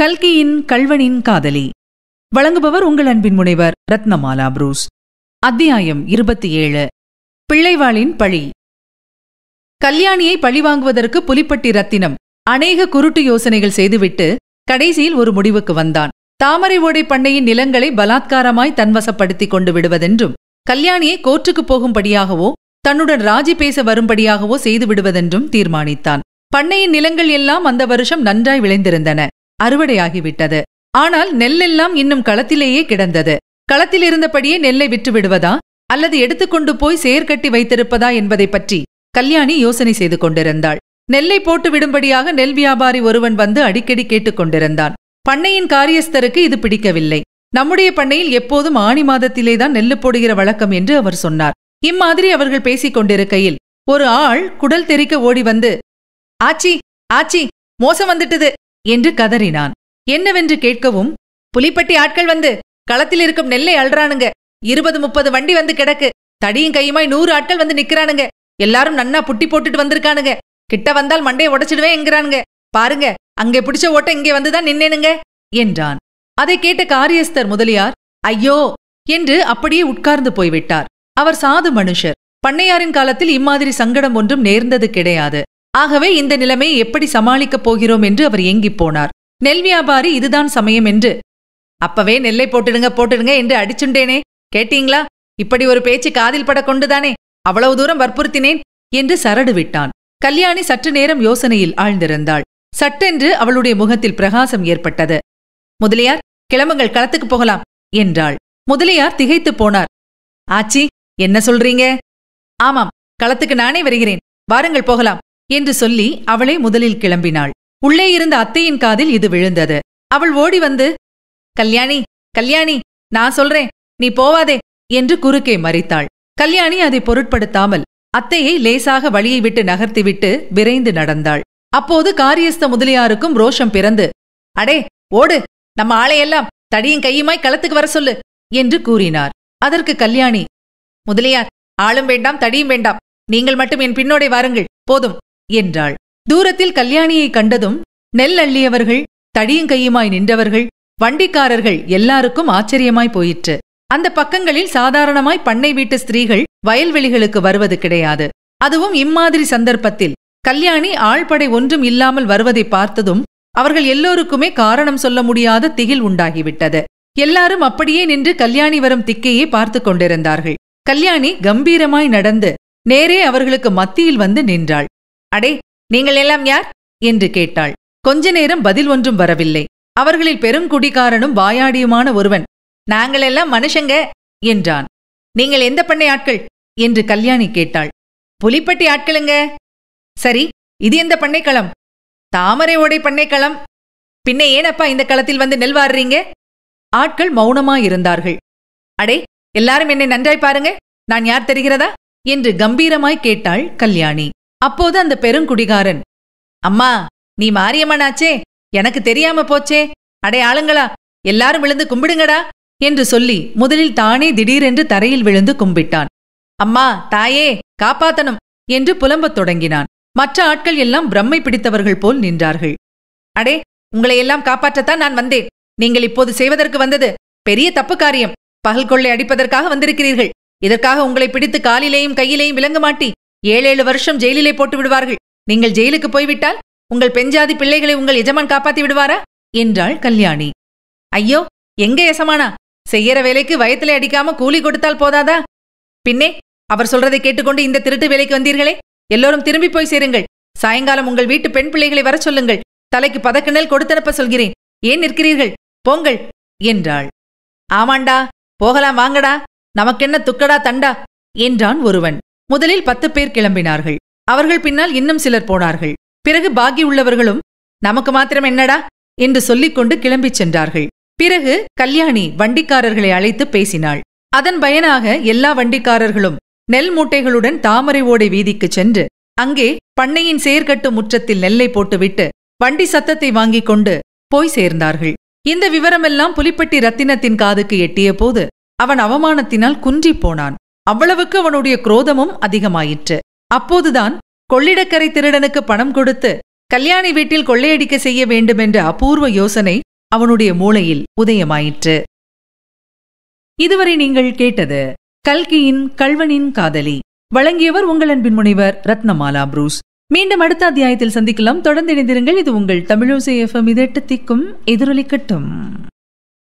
கல்கியின் கல்வனின் காதலி வழங்குபவர் உங்கள் அன்பின் முனைவர் ரத்னமாலா புரூஸ் அத்தியாயம் இருபத்தி ஏழு பிள்ளைவாளின் பழி கல்யாணியை பழி வாங்குவதற்கு புலிப்பட்டி ரத்தினம் அநேக குருட்டு யோசனைகள் செய்துவிட்டு கடைசியில் ஒரு முடிவுக்கு வந்தான் தாமரை ஓடை பண்ணையின் நிலங்களை பலாத்காரமாய் தன்வசப்படுத்திக் கொண்டு விடுவதென்றும் கல்யாணியை கோர்ட்டுக்கு போகும்படியாகவோ தன்னுடன் ராஜி பேச வரும்படியாகவோ செய்து விடுவதென்றும் தீர்மானித்தான் பண்ணையின் நிலங்கள் எல்லாம் அந்த வருஷம் நன்றாய் விளைந்திருந்தன அறுவடையாகிவிட்டது ஆனால் நெல்லெல்லாம் இன்னும் களத்திலேயே கிடந்தது களத்தில் இருந்தபடியே நெல்லை விட்டு விடுவதா அல்லது எடுத்துக்கொண்டு போய் சேர்க்கட்டி வைத்திருப்பதா என்பதை பற்றி கல்யாணி யோசனை செய்து கொண்டிருந்தாள் நெல்லை போட்டு விடும்படியாக நெல் வியாபாரி ஒருவன் வந்து அடிக்கடி கேட்டுக்கொண்டிருந்தான் பண்ணையின் காரியஸ்தருக்கு இது பிடிக்கவில்லை நம்முடைய பண்ணையில் எப்போதும் ஆணி மாதத்திலேதான் நெல்லு போடுகிற வழக்கம் என்று அவர் சொன்னார் இம்மாதிரி அவர்கள் பேசிக் கொண்டிருக்கையில் ஒரு ஆள் குடல் தெறிக்க ஓடி வந்து ஆச்சி ஆச்சி மோசம் வந்துட்டது என்று கதறினான் என்னவென்று கேட்கவும் புலிப்பட்டி ஆட்கள் வந்து களத்தில் இருக்கும் நெல்லை அழறானுங்க இருபது முப்பது வண்டி வந்து கிடக்கு தடியும் கையுமாய் நூறு ஆட்கள் வந்து நிக்கிறானுங்க எல்லாரும் நன்னா புட்டி போட்டுட்டு வந்திருக்கானுங்க கிட்ட வந்தால் மண்டையை உடைச்சிடுவேன் என்கிறானுங்க பாருங்க அங்கே பிடிச்ச ஓட்ட இங்கே வந்துதான் நின்னேனுங்க என்றான் அதை கேட்ட காரியஸ்தர் முதலியார் ஐயோ என்று அப்படியே உட்கார்ந்து போய்விட்டார் அவர் சாது மனுஷர் பண்ணையாரின் காலத்தில் இம்மாதிரி சங்கடம் ஒன்றும் நேர்ந்தது கிடையாது ஆகவே இந்த நிலைமை எப்படி சமாளிக்கப் போகிறோம் என்று அவர் ஏங்கிப் போனார் நெல் வியாபாரி இதுதான் சமயம் என்று அப்பவே நெல்லை போட்டுடுங்க போட்டுடுங்க என்று அடிச்சுண்டேனே கேட்டீங்களா இப்படி ஒரு பேச்சு காதில் பட கொண்டுதானே அவ்வளவு தூரம் வற்புறுத்தினேன் என்று சரடு விட்டான் கல்யாணி சற்று நேரம் யோசனையில் ஆழ்ந்திருந்தாள் சட்டென்று அவளுடைய முகத்தில் பிரகாசம் ஏற்பட்டது முதலியார் கிளம்புங்கள் களத்துக்கு போகலாம் என்றாள் முதலியார் திகைத்துப் போனார் ஆச்சி என்ன சொல்றீங்க ஆமாம் களத்துக்கு நானே வருகிறேன் வாருங்கள் போகலாம் என்று சொல்லி அவளை முதலில் கிளம்பினாள் உள்ளே இருந்த அத்தையின் காதில் இது விழுந்தது அவள் ஓடி வந்து கல்யாணி கல்யாணி நான் சொல்றேன் நீ போவாதே என்று குறுக்கே மறித்தாள் கல்யாணி அதை பொருட்படுத்தாமல் அத்தையை லேசாக வழியை விட்டு நகர்த்திவிட்டு விரைந்து நடந்தாள் அப்போது காரியஸ்த முதலியாருக்கும் ரோஷம் பிறந்து அடே ஓடு நம்ம ஆளையெல்லாம் தடியும் கையுமாய் களத்துக்கு வர சொல்லு என்று கூறினார் அதற்கு கல்யாணி முதலியார் ஆளும் வேண்டாம் தடியும் வேண்டாம் நீங்கள் மட்டும் என் பின்னோடை வாருங்கள் போதும் என்றாள் தூரத்தில் கல்யாணியை கண்டதும் நெல் அள்ளியவர்கள் தடியங்கையுமாய் நின்றவர்கள் வண்டிக்காரர்கள் எல்லாருக்கும் ஆச்சரியமாய் போயிற்று அந்த பக்கங்களில் சாதாரணமாய் பண்ணை வீட்டு ஸ்திரீகள் வயல்வெளிகளுக்கு வருவது கிடையாது அதுவும் இம்மாதிரி சந்தர்ப்பத்தில் கல்யாணி ஆழ்படை ஒன்றும் இல்லாமல் வருவதை பார்த்ததும் அவர்கள் எல்லோருக்குமே காரணம் சொல்ல முடியாத திகில் உண்டாகிவிட்டது எல்லாரும் அப்படியே நின்று கல்யாணி வரும் திக்கையே பார்த்து கொண்டிருந்தார்கள் கல்யாணி கம்பீரமாய் நடந்து நேரே அவர்களுக்கு மத்தியில் வந்து நின்றாள் அடே நீங்கள் எல்லாம் யார் என்று கேட்டாள் கொஞ்ச நேரம் பதில் ஒன்றும் வரவில்லை அவர்களில் பெருங்குடிகாரனும் வாயாடியுமான ஒருவன் நாங்களெல்லாம் மனுஷங்க என்றான் நீங்கள் எந்த பண்ணை ஆட்கள் என்று கல்யாணி கேட்டாள் புலிப்பட்டி ஆட்களுங்க சரி இது எந்த பண்ணைக்களம் தாமரை ஓடை பண்ணைக்களம் பின்ன ஏனப்பா இந்த களத்தில் வந்து நெல் வாடுறீங்க ஆட்கள் மௌனமாயிருந்தார்கள் அடே எல்லாரும் என்னை நன்றாய் பாருங்க நான் யார் தெரிகிறதா என்று கம்பீரமாய் கேட்டாள் கல்யாணி அப்போது அந்த பெருங்குடிகாரன் அம்மா நீ மாரியம்மனாச்சே எனக்கு தெரியாம போச்சே அடே ஆளுங்களா எல்லாரும் விழுந்து கும்பிடுங்கடா என்று சொல்லி முதலில் தானே திடீரென்று தரையில் விழுந்து கும்பிட்டான் அம்மா தாயே காப்பாத்தனும் என்று புலம்பத் தொடங்கினான் மற்ற ஆட்கள் எல்லாம் பிரம்மை பிடித்தவர்கள் போல் நின்றார்கள் அடே உங்களையெல்லாம் காப்பாற்றத்தான் நான் வந்தேன் நீங்கள் இப்போது செய்வதற்கு வந்தது பெரிய தப்பு காரியம் பகல் கொள்ளை அடிப்பதற்காக வந்திருக்கிறீர்கள் இதற்காக உங்களை பிடித்து காலிலேயும் கையிலேயும் விளங்க மாட்டி ஏழேழு வருஷம் ஜெயிலிலே போட்டு விடுவார்கள் நீங்கள் ஜெயிலுக்கு போய்விட்டால் உங்கள் பெஞ்சாதி பிள்ளைகளை உங்கள் எஜமான் காப்பாத்தி விடுவாரா என்றாள் கல்யாணி ஐயோ எங்க எசமானா செய்யற வேலைக்கு வயத்திலே அடிக்காம கூலி கொடுத்தால் போதாதா பின்னே அவர் சொல்றதை கேட்டுக்கொண்டு இந்த திருட்டு வேலைக்கு வந்தீர்களே எல்லோரும் திரும்பி போய் சேருங்கள் சாயங்காலம் உங்கள் வீட்டு பெண் பிள்ளைகளை வர சொல்லுங்கள் தலைக்கு பதக்கிணல் கொடுத்தனுப்ப சொல்கிறேன் ஏன் நிற்கிறீர்கள் போங்கள் என்றாள் ஆமாண்டா போகலாம் வாங்கடா நமக்கென்ன துக்கடா தண்டா என்றான் ஒருவன் முதலில் பத்து பேர் கிளம்பினார்கள் அவர்கள் பின்னால் இன்னும் சிலர் போனார்கள் பிறகு பாகி உள்ளவர்களும் நமக்கு மாத்திரம் என்னடா என்று சொல்லிக்கொண்டு கிளம்பிச் சென்றார்கள் பிறகு கல்யாணி வண்டிக்காரர்களை அழைத்து பேசினாள் அதன் பயனாக எல்லா வண்டிக்காரர்களும் நெல் மூட்டைகளுடன் தாமரை ஓடை வீதிக்கு சென்று அங்கே பண்ணையின் சேர்க்கட்டு முற்றத்தில் நெல்லை போட்டுவிட்டு வண்டி சத்தத்தை வாங்கிக் கொண்டு போய் சேர்ந்தார்கள் இந்த விவரமெல்லாம் புலிப்பட்டி ரத்தினத்தின் காதுக்கு எட்டிய போது அவன் அவமானத்தினால் குன்றிப் போனான் அவ்வளவுக்கு அவனுடைய குரோதமும் அதிகமாயிற்று அப்போதுதான் கொள்ளிடக்கரை திருடனுக்கு பணம் கொடுத்து கல்யாணி வீட்டில் கொள்ளையடிக்க செய்ய வேண்டுமென்ற அபூர்வ யோசனை அவனுடைய மூளையில் உதயமாயிற்று இதுவரை நீங்கள் கேட்டது கல்கியின் கல்வனின் காதலி வழங்கியவர் உங்கள் அன்பின் முனைவர் ரத்னமாலா புரூஸ் மீண்டும் அடுத்த அத்தியாயத்தில் சந்திக்கலாம் தொடர்ந்து இணைந்திருங்கள் இது உங்கள் தமிழோசை எஃப்எம் இதெட்டு திக்கும் எதிரொலிக்கட்டும்